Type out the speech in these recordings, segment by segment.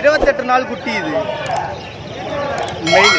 இருபத்தெட்டு நாள் குட்டி இது மெயில்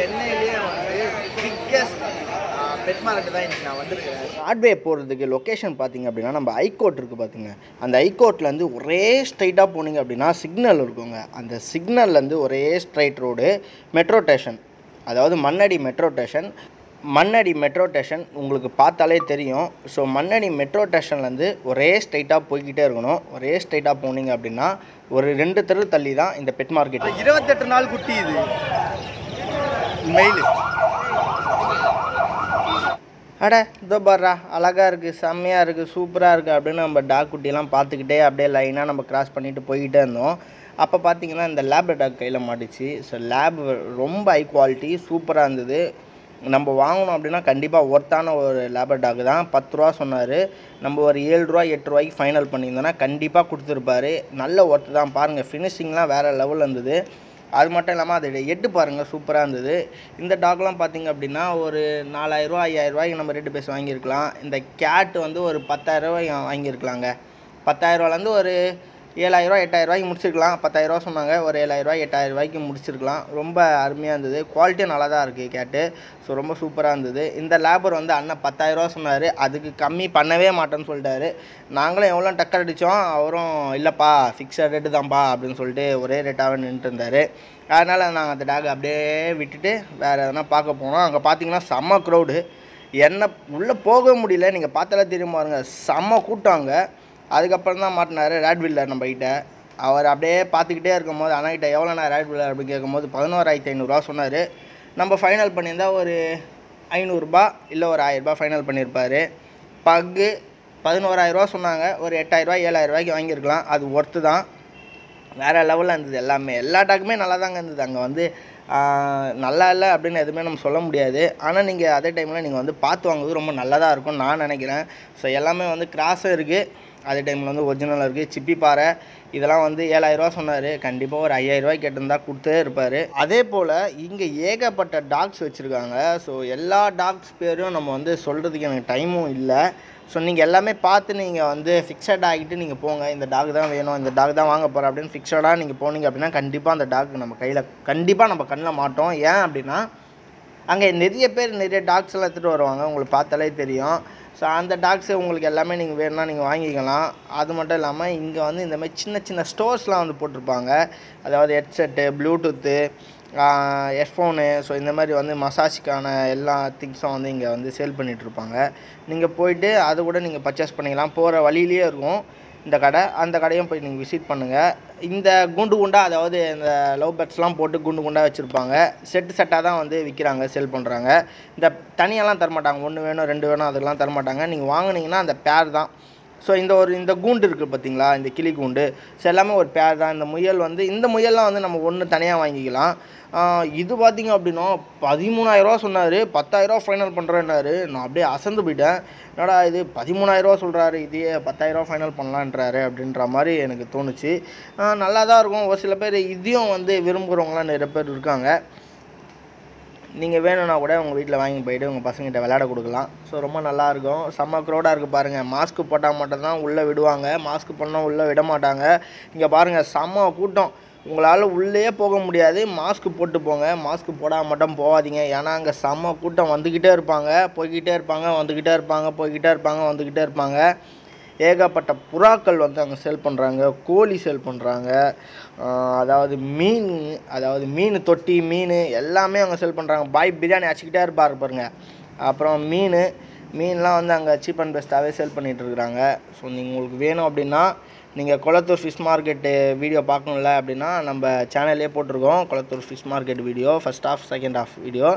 சென்னையிலேயே வந்து பிக்கஸ்ட் பெட் மார்க்கெட் தான் இன்றைக்கி நான் வந்திருக்கிறேன் ஷார்ட்வே போகிறதுக்கு லொக்கேஷன் பார்த்திங்க அப்படின்னா நம்ம ஐகோர்ட் இருக்குது பார்த்துங்க அந்த ஐகோர்ட்லேருந்து ஒரே ஸ்ட்ரைட்டாக போனீங்க அப்படின்னா சிக்னல் இருக்குங்க அந்த சிக்னல்லேருந்து ஒரே ஸ்ட்ரைட் ரோடு மெட்ரோ ஸ்டேஷன் அதாவது Mannadi metro station Mannadi metro station உங்களுக்கு பார்த்தாலே தெரியும் ஸோ மண்ணடி மெட்ரோ ஸ்டேஷன்லேருந்து ஒரே ஸ்ட்ரைட்டாக போய்கிட்டே இருக்கணும் ஒரே ஸ்ட்ரைட்டாக போனீங்க அப்படின்னா ஒரு ரெண்டு தெரு தள்ளி தான் இந்த பெட் மார்க்கெட் இருபத்தெட்டு நாள் குட்டி இது மெயில் அட இதோ பாரா அழகாக இருக்குது செம்மையாக இருக்குது சூப்பராக இருக்குது அப்படின்னு நம்ம டாக் குட்டிலாம் பார்த்துக்கிட்டே அப்படியே லைனாக நம்ம கிராஸ் பண்ணிட்டு போய்கிட்டே இருந்தோம் அப்போ பார்த்தீங்கன்னா இந்த லேப் டாக் கையில் மாட்டுச்சு ஸோ லேப் ரொம்ப ஹை குவாலிட்டி சூப்பராக இருந்தது நம்ம வாங்கணும் அப்படின்னா கண்டிப்பாக ஒர்த்தான ஒரு லேபர் டாக் தான் பத்து ரூபா சொன்னார் நம்ம ஒரு ஏழு ரூபா எட்டு ரூபாய்க்கு ஃபைனல் பண்ணியிருந்தோன்னா கண்டிப்பாக கொடுத்துருப்பாரு நல்ல ஒர்த்து தான் பாருங்கள் ஃபினிஷிங்லாம் வேறு லெவலில் இருந்தது அது மட்டும் இல்லாமல் அதை எட்டு பாருங்கள் சூப்பராக இருந்தது இந்த டாக்லாம் பார்த்திங்க அப்படின்னா ஒரு நாலாயிரரூவா ஐயாயிரரூவாய்க்கு நம்ம ரெண்டு பேசி வாங்கியிருக்கலாம் இந்த கேட்டு வந்து ஒரு பத்தாயிரரூவாய்க்கு வாங்கியிருக்கலாங்க பத்தாயிரரூவாலேருந்து ஒரு ஏழாயிரூவா எட்டாயிரூவாய்க்கு முடிச்சிருக்கலாம் பத்தாயிரரூவா சொன்னாங்க ஒரு எட்டாயிரம் ரூபாய்க்கு முடிச்சிருக்கலாம் ரொம்ப அருமையாக இருந்தது குவாலிட்டியும் நல்லா தான் இருக்குது கேட்டு ஸோ ரொம்ப சூப்பராக இருந்தது இந்த லேபர் வந்து அண்ணன் பத்தாயிரரூவா சொன்னார் அதுக்கு கம்மி பண்ணவே மாட்டேன்னு சொல்லிட்டாரு நாங்களும் எவ்வளோ டக்கர் அடித்தோம் அவரும் இல்லைப்பா ஃபிக்ஸட் ரேட்டு தான்ப்பா அப்படின்னு சொல்லிட்டு ஒரே ரேட்டாகவே நின்றுட்டு இருந்தார் அதனால் நாங்கள் அந்த டேக் அப்படியே விட்டுட்டு வேறு எதனா பார்க்க போனோம் அங்கே பார்த்தீங்கன்னா செம்ம க்ரௌடு என்ன உள்ளே போக முடியல நீங்கள் பார்த்தாலே தெரியுமா பாருங்கள் செம்ம கூட்டம் அங்கே அதுக்கப்புறம் தான் மாட்டினார் நம்ம கிட்ட அவர் அப்படியே பார்த்துக்கிட்டே இருக்கும்போது அண்ணாக்கிட்ட எவ்வளோண்ணா வில்லர் அப்படின்னு கேட்கும்போது பதினோராயிரத்தி ஐநூறுரூவா சொன்னார் நம்ம ஃபைனல் பண்ணியிருந்தா ஒரு ஐநூறுரூபா இல்லை ஒரு ஆயிரரூபா ஃபைனல் பண்ணியிருப்பார் பக்கு பதினோராயிரரூவா சொன்னாங்க ஒரு எட்டாயிரரூவா ஏழாயிரரூவாய்க்கு வாங்கியிருக்கலாம் அது ஒர்த்து தான் வேறு லெவலில் இருந்தது எல்லாமே எல்லா டாக்குமே நல்லா தாங்க இருந்தது அங்கே வந்து நல்லா இல்லை அப்படின்னு எதுவுமே நம்ம சொல்ல முடியாது ஆனால் நீங்கள் அதே டைமில் நீங்கள் வந்து பார்த்து வாங்குறது ரொம்ப நல்லதாக இருக்கும்னு நான் நினைக்கிறேன் ஸோ எல்லாமே வந்து கிராஸும் இருக்குது அதே டைமில் வந்து ஒரிஜினலாக இருக்குது சிப்பி பாறை இதெல்லாம் வந்து ஏழாயிரரூவா சொன்னார் கண்டிப்பாக ஒரு ஐயாயிரரூவா கேட்டிருந்தால் கொடுத்தே இருப்பார் அதே போல் இங்கே ஏகப்பட்ட டாக்ஸ் வச்சுருக்காங்க ஸோ எல்லா டாக்ஸ் பேரும் நம்ம வந்து சொல்கிறதுக்கு எனக்கு டைமும் இல்லை ஸோ நீங்கள் எல்லாமே பார்த்து நீங்கள் வந்து ஃபிக்ஸட் ஆகிட்டு நீங்கள் போங்க இந்த டாக் தான் வேணும் இந்த டாக் தான் வாங்க போகிற அப்படின்னு ஃபிக்ஸடாக நீங்கள் போனீங்க அப்படின்னா கண்டிப்பாக அந்த டாக் நம்ம கையில் கண்டிப்பாக நம்ம கண்ணில் மாட்டோம் ஏன் அப்படின்னா அங்கே நிறைய பேர் நிறைய டாக்ஸ் எல்லாம் எடுத்துகிட்டு வருவாங்க உங்களுக்கு பார்த்தாலே தெரியும் ஸோ அந்த டாக்ஸு உங்களுக்கு எல்லாமே நீங்கள் வேணும்னா நீங்கள் வாங்கிக்கலாம் அது மட்டும் இல்லாமல் இங்கே வந்து மாதிரி சின்ன சின்ன ஸ்டோர்ஸ்லாம் வந்து போட்டிருப்பாங்க அதாவது ஹெட்செட்டு ப்ளூடூத்து ஹெட்ஃபோனு ஸோ இந்த மாதிரி வந்து மசாஜுக்கான எல்லா திங்ஸும் வந்து இங்கே வந்து சேல் பண்ணிகிட்ருப்பாங்க நீங்கள் போயிட்டு அது கூட நீங்கள் பர்ச்சேஸ் பண்ணிக்கலாம் போகிற வழியிலே இருக்கும் இந்த கடை அந்த கடையும் போய் நீங்கள் விசிட் பண்ணுங்கள் இந்த குண்டு குண்டாக அதாவது இந்த லவ் பேட்ஸ்லாம் போட்டு குண்டு குண்டாக வச்சுருப்பாங்க செட்டு செட்டாக தான் வந்து விற்கிறாங்க சேல் பண்ணுறாங்க இந்த தனியெல்லாம் தரமாட்டாங்க ஒன்று வேணும் ரெண்டு வேணும் அதெல்லாம் தரமாட்டாங்க நீங்கள் வாங்கினீங்கன்னா அந்த பேர் தான் ஸோ இந்த ஒரு இந்த கூண்டு இருக்குது பார்த்தீங்களா இந்த கிளி கூண்டு ஸோ எல்லாமே ஒரு பேர் தான் இந்த முயல் வந்து இந்த முயல்லாம் வந்து நம்ம ஒன்று தனியாக வாங்கிக்கலாம் இது பார்த்திங்க அப்படின்னா பதிமூணாயிரரூவா சொன்னார் பத்தாயிரரூவா ஃபைனல் பண்ணுறேன்னாரு நான் அப்படியே அசந்து போயிட்டேன் என்னடா இது பதிமூணாயிரரூவா சொல்கிறாரு இதையே பத்தாயிரரூவா ஃபைனல் பண்ணலான்றாரு அப்படின்ற மாதிரி எனக்கு தோணுச்சு நல்லா தான் இருக்கும் ஒரு சில பேர் இதையும் வந்து விரும்புகிறவங்களாம் நிறைய பேர் இருக்காங்க நீங்கள் வேணும்னா கூட உங்கள் வீட்டில் வாங்கி போயிட்டு உங்கள் பசங்கிட்ட விளையாட கொடுக்கலாம் ஸோ ரொம்ப நல்லாயிருக்கும் செம்ம க்ரௌடாக இருக்குது பாருங்கள் மாஸ்க் போட்டால் மட்டும்தான் உள்ளே விடுவாங்க மாஸ்க்கு பண்ணால் உள்ளே விட மாட்டாங்க இங்கே பாருங்கள் செம்ம கூட்டம் உங்களால் உள்ளே போக முடியாது மாஸ்க்கு போட்டு போங்க மாஸ்க்கு போடாமல் மட்டும் போகாதீங்க ஏன்னா அங்கே செம்ம கூட்டம் வந்துக்கிட்டே இருப்பாங்க போய்கிட்டே இருப்பாங்க வந்துக்கிட்டே இருப்பாங்க போய்கிட்டே இருப்பாங்க வந்துக்கிட்டே இருப்பாங்க ஏகப்பட்ட புறாக்கள் வந்து அங்கே சேல் பண்ணுறாங்க கோழி சேல் பண்ணுறாங்க அதாவது மீன் அதாவது மீன் தொட்டி மீன் எல்லாமே அங்கே சேல் பண்ணுறாங்க பாய் பிரியாணி அச்சுக்கிட்டே இருப்பார் பாருங்க அப்புறம் மீன் மீன்லாம் வந்து அங்கே சீப் அண்ட் பெஸ்ட்டாகவே சேல் இருக்கிறாங்க ஸோ நீங்கள் உங்களுக்கு வேணும் அப்படின்னா நீங்கள் குளத்தூர் ஃபிஷ் மார்க்கெட்டு வீடியோ பார்க்கணும்ல அப்படின்னா நம்ம சேனல்லே போட்டிருக்கோம் Kolathur fish market video first half second half video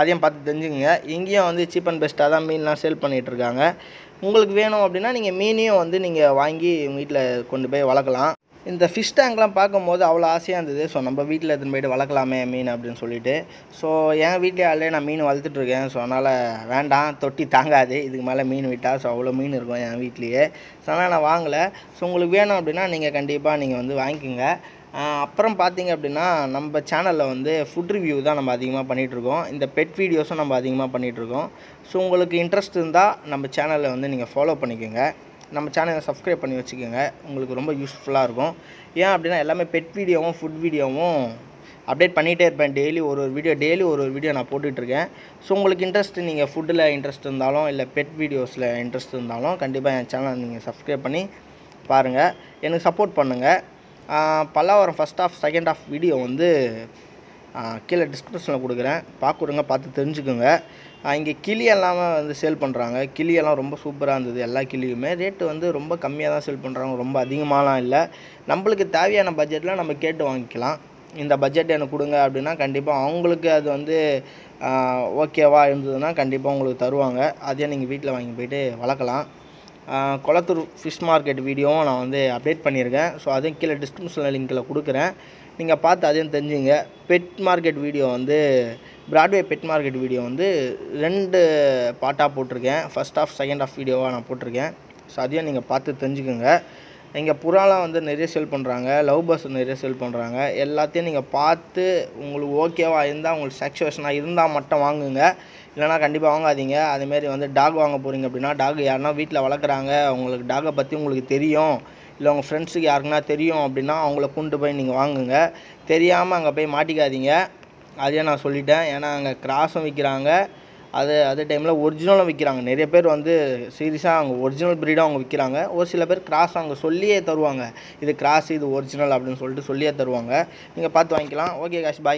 அதையும் பார்த்து தெரிஞ்சுக்கோங்க இங்கேயும் வந்து சீப் அண்ட் பெஸ்ட்டாக தான் மீன்லாம் சேல் பண்ணிகிட்ருக்காங்க உங்களுக்கு வேணும் அப்படின்னா நீங்கள் மீனையும் வந்து நீங்கள் வாங்கி வீட்டில் கொண்டு போய் வளர்க்கலாம் இந்த ஃபிஷ் டேங்க்லாம் பார்க்கும்போது அவ்வளோ ஆசையாக இருந்தது ஸோ நம்ம வீட்டில் எடுத்துன்னு போய்ட்டு வளர்க்கலாமே மீன் அப்படின்னு சொல்லிட்டு ஸோ என் வீட்டில் ஆல்ரெடி நான் மீன் வளர்த்துட்ருக்கேன் ஸோ அதனால் வேண்டாம் தொட்டி தாங்காது இதுக்கு மேலே மீன் விட்டால் ஸோ அவ்வளோ மீன் இருக்கும் என் வீட்லேயே ஸோ அதனால் நான் வாங்கலை ஸோ உங்களுக்கு வேணும் அப்படின்னா நீங்கள் கண்டிப்பாக நீங்கள் வந்து வாங்கிக்கோங்க அப்புறம் பார்த்தீங்க அப்படின்னா நம்ம சேனலில் வந்து ஃபுட் ரிவ்யூ தான் நம்ம அதிகமாக பண்ணிகிட்ருக்கோம் இந்த பெட் வீடியோஸும் நம்ம அதிகமாக பண்ணிகிட்ருக்கோம் ஸோ உங்களுக்கு இன்ட்ரெஸ்ட் இருந்தால் நம்ம சேனலில் வந்து நீங்கள் ஃபாலோ பண்ணிக்கோங்க நம்ம சேனலை சப்ஸ்கிரைப் பண்ணி வச்சுக்கோங்க உங்களுக்கு ரொம்ப யூஸ்ஃபுல்லாக இருக்கும் ஏன் அப்படின்னா எல்லாமே பெட் வீடியோவும் ஃபுட் வீடியோவும் அப்டேட் பண்ணிகிட்டே இருப்பேன் டெய்லி ஒரு ஒரு வீடியோ டெய்லி ஒரு ஒரு வீடியோ நான் போட்டுட்ருக்கேன் ஸோ உங்களுக்கு இன்ட்ரெஸ்ட் நீங்கள் ஃபுட்டில் இன்ட்ரெஸ்ட் இருந்தாலும் இல்லை பெட் வீடியோஸில் இன்ட்ரெஸ்ட் இருந்தாலும் கண்டிப்பாக என் சேனலை நீங்கள் சப்ஸ்கிரைப் பண்ணி பாருங்கள் எனக்கு சப்போர்ட் பண்ணுங்கள் Pallavaram first half second half video வந்து கீழே டிஸ்கிரிப்ஷனில் கொடுக்குறேன் பார்க்குறங்க பார்த்து தெரிஞ்சுக்கோங்க இங்கே கிளி எல்லாம் வந்து சேல் பண்ணுறாங்க கிளியெல்லாம் ரொம்ப சூப்பராக இருந்தது எல்லா கிளியுமே ரேட்டு வந்து ரொம்ப கம்மியாக தான் சேல் பண்ணுறாங்க ரொம்ப அதிகமாகலாம் இல்லை நம்மளுக்கு தேவையான பட்ஜெட்டில் நம்ம கேட்டு வாங்கிக்கலாம் இந்த பட்ஜெட் எனக்கு கொடுங்க அப்படின்னா கண்டிப்பாக அவங்களுக்கு அது வந்து ஓகேவா இருந்ததுன்னா கண்டிப்பாக உங்களுக்கு தருவாங்க அதே நீங்கள் வீட்டில் வாங்கி போய்ட்டு வளர்க்கலாம் கொளத்தூர் ஃபிஷ் மார்க்கெட் வீடியோவும் நான் வந்து அப்டேட் பண்ணியிருக்கேன் ஸோ அதையும் கீழே டிஸ்கிரிப்ஷனில் லிங்கில் கொடுக்குறேன் நீங்கள் பார்த்து அதையும் தெரிஞ்சுங்க பெட் மார்க்கெட் வீடியோ வந்து ப்ராட்வே பெட் மார்க்கெட் வீடியோ வந்து ரெண்டு பாட்டாக போட்டிருக்கேன் ஃபஸ்ட் ஆஃப் செகண்ட் ஆஃப் வீடியோவாக நான் போட்டிருக்கேன் ஸோ அதையும் நீங்கள் பார்த்து தெரிஞ்சுக்கோங்க இங்கே புறாலாம் வந்து நிறைய சேல் பண்ணுறாங்க லவ் பேர்ட்ஸ் நிறைய சேல் பண்ணுறாங்க எல்லாத்தையும் நீங்கள் பார்த்து உங்களுக்கு ஓகேவாக இருந்தால் உங்களுக்கு சாக்சுவேஷனாக இருந்தால் மட்டும் வாங்குங்க இல்லைனா கண்டிப்பாக வாங்காதீங்க அதேமாரி வந்து டாக் வாங்க போகிறீங்க அப்படின்னா டாக் யாருன்னா வீட்டில் வளர்க்குறாங்க உங்களுக்கு டாகை பற்றி உங்களுக்கு தெரியும் இல்லை உங்கள் ஃப்ரெண்ட்ஸுக்கு யாருக்குன்னா தெரியும் அப்படின்னா அவங்கள கொண்டு போய் நீங்கள் வாங்குங்க தெரியாமல் அங்கே போய் மாட்டிக்காதீங்க அதையே நான் சொல்லிட்டேன் ஏன்னா அங்கே கிராஸும் விற்கிறாங்க அது அதே டைமில் ஒரிஜினலும் விற்கிறாங்க நிறைய பேர் வந்து சீரியஸாக அவங்க ஒரிஜினல் ப்ரீடாக அவங்க விற்கிறாங்க ஒரு சில பேர் கிராஸ் அவங்க சொல்லியே தருவாங்க இது கிராஸ் இது ஒரிஜினல் அப்படின்னு சொல்லிட்டு சொல்லியே தருவாங்க நீங்கள் பார்த்து வாங்கிக்கலாம் ஓகே காஷ் பாய்